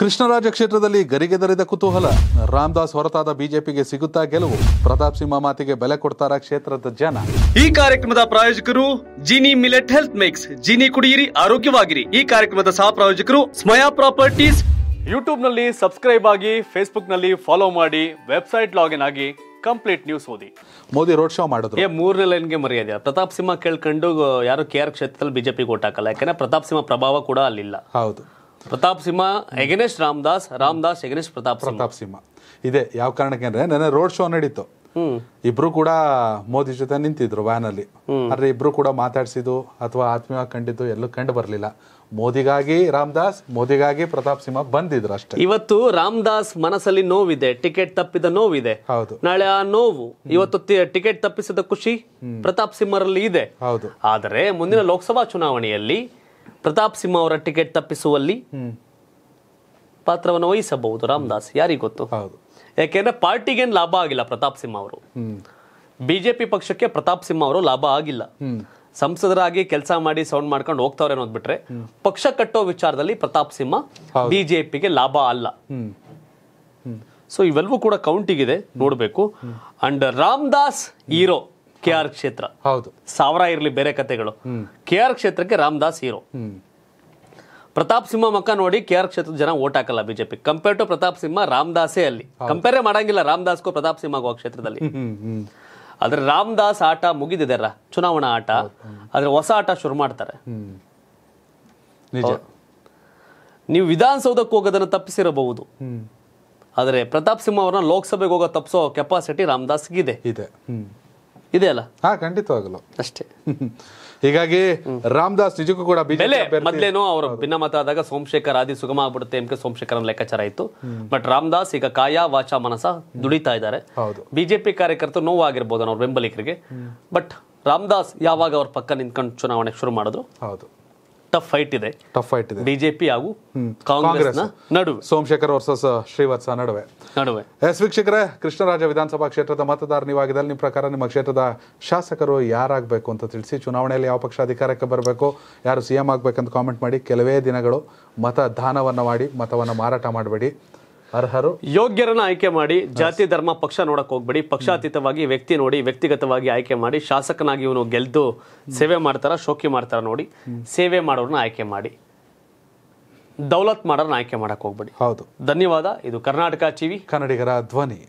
ಕೃಷ್ಣರಾಜ ಕ್ಷೇತ್ರದಲ್ಲಿ ಗರಿಗೆದರಿದ ಕುತೂಹಲ ರಾಮದಾಸ್ ಹೊರತಾದ ಬಿಜೆಪಿಗೆ ಸಿಗುತ್ತಾ ಗೆಲುವು ಪ್ರತಾಪ್ ಸಿಂಹ ಮಾತಿಗೆ ಬೆಲೆ ಕೊಡ್ತಾರ ಕ್ಷೇತ್ರದ ಜನ ಈ ಕಾರ್ಯಕ್ರಮದ ಪ್ರಾಯೋಜಕರು Jini millet health makes Jini ಕುಡಿಯಿರಿ ಆರೋಗ್ಯವಾಗಿರಿ ಈ ಕಾರ್ಯಕ್ರಮದ ಸಹ ಪ್ರಾಯೋಜಕರು ಸ್ಮಯಾ ಪ್ರಾಪರ್ಟೀಸ್ ಯೂಟ್ಯೂಬ್ ನಲ್ಲಿ ಸಬ್ಸ್ಕ್ರೈಬ್ ಆಗಿ ಫೇಸ್ಬುಕ್ ನಲ್ಲಿ ಫಾಲೋ ಮಾಡಿ ವೆಬ್ಸೈಟ್ ಲಾಗಿನ್ ಆಗಿ ಕಂಪ್ಲೀಟ್ ನ್ಯೂಸ್ ಓದಿ ಮೋದಿ ರೋಡ್ ಶೋ ಮಾಡಿದ್ರು ಏ ಮೂರನೇ ಲೈನ್ಗೆ ಮರ್ಯಾದೆ ಪ್ರತಾಪ್ ಸಿಂಹ ಕೇಳ್ಕೊಂಡು ಯಾರು ಕೆ ಆರ್ ಕ್ಷೇತ್ರದಲ್ಲಿ ಬಿಜೆಪಿ ಓಟ್ ಹಾಕಲ್ಲ ಯಾಕಂದ್ರೆ ಪ್ರತಾಪ್ ಸಿಂಹ ಪ್ರಭಾವ ಕೂಡ ಅಲ್ಲಿಲ್ಲ ಹೌದು ಪ್ರತಾಪ್ ಸಿಂಹ ಎಗನೆಸ್ಟ್ ರಾಮದಾಸ್ ರಾಮದಾಸ್ ಎಗನೆಸ್ಟ್ ಪ್ರತಾಪ್ ಪ್ರತಾಪ್ ಸಿಂಹ ಇದೆ ಯಾವ ಕಾರಣಕ್ಕೆ ಅಂದ್ರೆ ನೆನ್ನೆ ರೋಡ್ ಶೋ ನಡೀತು ಇಬ್ರು ಕೂಡ ಮೋದಿ ಜೊತೆ ನಿಂತಿದ್ರು ವ್ಯಾನ್ ಅಲ್ಲಿ ಆದ್ರೆ ಇಬ್ರು ಕೂಡ ಮಾತಾಡಿಸಿದ್ದು ಅಥವಾ ಆತ್ಮೀಯ ಕಂಡಿದ್ದು ಎಲ್ಲೂ ಕಂಡು ಬರ್ಲಿಲ್ಲ ಮೋದಿಗಾಗಿ ರಾಮದಾಸ್ ಮೋದಿಗಾಗಿ ಪ್ರತಾಪ್ ಸಿಂಹ ಬಂದಿದ್ರು ಅಷ್ಟೇ ಇವತ್ತು ರಾಮದಾಸ್ ಮನಸ್ಸಲ್ಲಿ ನೋವಿದೆ ಟಿಕೆಟ್ ತಪ್ಪಿದ ನೋವಿದೆ ಹೌದು ನಾಳೆ ಆ ನೋವು ಇವತ್ತು ಟಿಕೆಟ್ ತಪ್ಪಿಸಿದ ಖುಷಿ ಪ್ರತಾಪ್ ಸಿಂಹರಲ್ಲಿ ಇದೆ ಹೌದು ಆದರೆ ಮುಂದಿನ ಲೋಕಸಭಾ ಚುನಾವಣೆಯಲ್ಲಿ ಪ್ರತಾಪ್ ಸಿಂಹ ಅವರ ಟಿಕೆಟ್ ತಪ್ಪಿಸುವಲ್ಲಿ ಪಾತ್ರವನ್ನು ವಹಿಸಬಹುದು ರಾಮದಾಸ್ ಯಾರಿಗ್ ಗೊತ್ತು ಯಾಕೆಂದ್ರೆ ಪಾರ್ಟಿಗೇನು ಲಾಭ ಆಗಿಲ್ಲ ಪ್ರತಾಪ್ ಸಿಂಹ ಅವರು ಬಿಜೆಪಿ ಪಕ್ಷಕ್ಕೆ ಪ್ರತಾಪ್ ಸಿಂಹ ಅವರು ಲಾಭ ಆಗಿಲ್ಲ ಸಂಸದರಾಗಿ ಕೆಲಸ ಮಾಡಿ ಸೌಂಡ್ ಮಾಡ್ಕೊಂಡು ಹೋಗ್ತಾವ್ರೆ ಅನ್ನೋದ್ ಬಿಟ್ರೆ ಪಕ್ಷ ಕಟ್ಟೋ ವಿಚಾರದಲ್ಲಿ ಪ್ರತಾಪ್ ಸಿಂಹ ಬಿಜೆಪಿಗೆ ಲಾಭ ಅಲ್ಲ ಸೊ ಇವೆಲ್ಲವೂ ಕೂಡ ಕೌಂಟಿಗಿದೆ ನೋಡಬೇಕು and Ramdas hero K R ಕ್ಷೇತ್ರ ಹೌದು ಸಾವಿರ ಇರಲಿ ಬೇರೆ ಕತೆಗಳು ಕೆ ಆರ್ ಕ್ಷೇತ್ರಕ್ಕೆ ರಾಮದಾಸ್ ಹೀರೋ ಪ್ರತಾಪ್ ಸಿಂಹ ಮಕ್ಕ ನೋಡಿ ಕೆ ಆರ್ ಕ್ಷೇತ್ರದ ಜನ ಓಟ್ ಹಾಕಲ್ಲ BJP compare to Pratap Simha ರಾಮದಾಸೇ ಅಲ್ಲಿ ಕಂಪೇರೇ ಮಾಡಂಗಿಲ್ಲ ರಾಮದಾಸ್ಗೂ ಪ್ರತಾಪ್ ಸಿಂಹಗೂ ಆ ಕ್ಷೇತ್ರದಲ್ಲಿ ಆದ್ರೆ ರಾಮದಾಸ್ ಆಟ ಮುಗಿದಿದೆ ಚುನಾವಣಾ ಆಟ ಆದ್ರೆ ಹೊಸ ಆಟ ಶುರು ಮಾಡ್ತಾರೆ ನೀವು ವಿಧಾನಸೌಧಕ್ಕೆ ಹೋಗೋದನ್ನು ತಪ್ಪಿಸಿರಬಹುದು ಆದರೆ ಪ್ರತಾಪ್ ಸಿಂಹ ಅವರನ್ನ ಲೋಕಸಭೆಗೆ ಹೋಗೋ ತಪ್ಪಿಸೋ ಕೆಪಾಸಿಟಿ ರಾಮದಾಸ್ಗಿದೆ ಇದೆ ಇದೆ ಅಲ್ಲ ಹಾ ಖಂಡಿತವಾಗಲು ಅಷ್ಟೇ ಹೀಗಾಗಿ ರಾಮದಾಸ್ ನಿಜಕ್ಕೂ ಕೂಡ ಬೆಲೆ ಮೊದಲೇನೋ ಅವರು ಭಿನ್ನಮತ ಆದಾಗ ಸೋಮಶೇಖರ್ ಆದಿ ಸುಗಮ ಆಗ್ಬಿಡುತ್ತೆ ಎಂ ಕೆ ಸೋಮಶೇಖರ್ ಲೆಕ್ಕಾಚಾರ ಇತ್ತು ಬಟ್ ರಾಮದಾಸ್ ಈಗ ಕಾಯ ವಾಚ ಮನಸ ದುಡಿತಾ ಇದ್ದಾರೆ ಬಿಜೆಪಿ ಕಾರ್ಯಕರ್ತರು ನೋವಾಗಿರ್ಬೋದು ಅವ್ರ ಬೆಂಬಲಿಗರಿಗೆ ಬಟ್ ರಾಮದಾಸ್ ಯಾವಾಗ ಅವ್ರ ಪಕ್ಕ ನಿಂತ್ಕೊಂಡು ಚುನಾವಣೆ ಶುರು ಮಾಡಿದ್ರು ಹೌದು ಟಫ್ ಫೈಟ್ ಇದೆ ಟಫ್ ಫೈಟ್ ಇದೆ ಬಿಜೆಪಿ ಹಾಗೂ ಕಾಂಗ್ರೆಸ್ ನಡುವೆ ಸೋಮಶೇಖರ್ ವರ್ಸಸ್ ಶ್ರೀವತ್ಸ ನಡುವೆ ನಡುವೆ ಎಸ್ ವೀಕ್ಷಕರೇ ಕೃಷ್ಣರಾಜ ವಿಧಾನಸಭಾ ಕ್ಷೇತ್ರದ ಮತದಾರ ನೀವಾಗಿದ್ದಲ್ಲಿ ನಿಮ್ಮ ಪ್ರಕಾರ ನಿಮ್ಮ ಕ್ಷೇತ್ರದ ಶಾಸಕರು ಯಾರಾಗಬೇಕು ಅಂತ ತಿಳಿಸಿ ಚುನಾವಣೆಯಲ್ಲಿ ಯಾವ ಪಕ್ಷ ಅಧಿಕಾರಕ್ಕೆ ಬರಬೇಕು ಯಾರು ಸಿ ಎಂ ಆಗಬೇಕಂತ ಕಾಮೆಂಟ್ ಮಾಡಿ ಕೆಲವೇ ದಿನಗಳು ಮತದಾನವನ್ನು ಮಾಡಿ ಮತವನ್ನು ಮಾರಾಟ ಮಾಡಬೇಡಿ ಅರ್ಹರು ಯೋಗ್ಯರನ್ನ ಆಯ್ಕೆ ಮಾಡಿ ಜಾತಿ ಧರ್ಮ ಪಕ್ಷ ನೋಡಕ್ ಹೋಗ್ಬೇಡಿ ಪಕ್ಷಾತೀತವಾಗಿ ವ್ಯಕ್ತಿ ನೋಡಿ ವ್ಯಕ್ತಿಗತವಾಗಿ ಆಯ್ಕೆ ಮಾಡಿ ಶಾಸಕನಾಗಿ ಇವನು ಗೆಲ್ದು ಸೇವೆ ಮಾಡ್ತಾರ ಶೋಕಿ ಮಾಡ್ತಾರ ನೋಡಿ ಸೇವೆ ಮಾಡೋರನ್ನ ಆಯ್ಕೆ ಮಾಡಿ ದೌಲತ್ ಮಾಡೋರನ್ನ ಆಯ್ಕೆ ಮಾಡಕ್ ಹೋಗ್ಬೇಡಿ ಹೌದು ಧನ್ಯವಾದ ಇದು ಕರ್ನಾಟಕ ಟಿವಿ ಕನ್ನಡಿಗರ ಧ್ವನಿ